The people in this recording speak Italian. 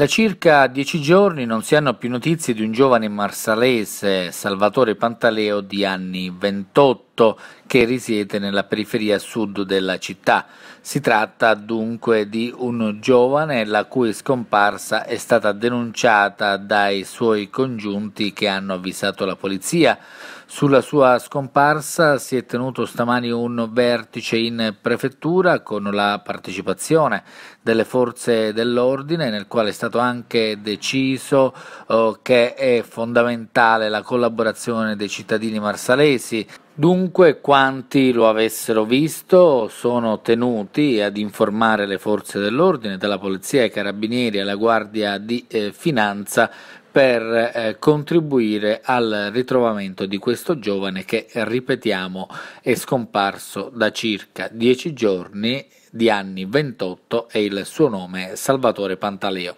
Da circa dieci giorni non si hanno più notizie di un giovane marsalese, Salvatore Pantaleo, di anni 28, che risiede nella periferia sud della città. Si tratta dunque di un giovane la cui scomparsa è stata denunciata dai suoi congiunti che hanno avvisato la polizia. Sulla sua scomparsa si è tenuto stamani un vertice in prefettura con la partecipazione delle forze dell'ordine nel quale è stato stato anche deciso eh, che è fondamentale la collaborazione dei cittadini marsalesi. Dunque quanti lo avessero visto sono tenuti ad informare le forze dell'ordine, della polizia i carabinieri e la guardia di eh, finanza per eh, contribuire al ritrovamento di questo giovane che, ripetiamo, è scomparso da circa dieci giorni di anni 28 e il suo nome è Salvatore Pantaleo.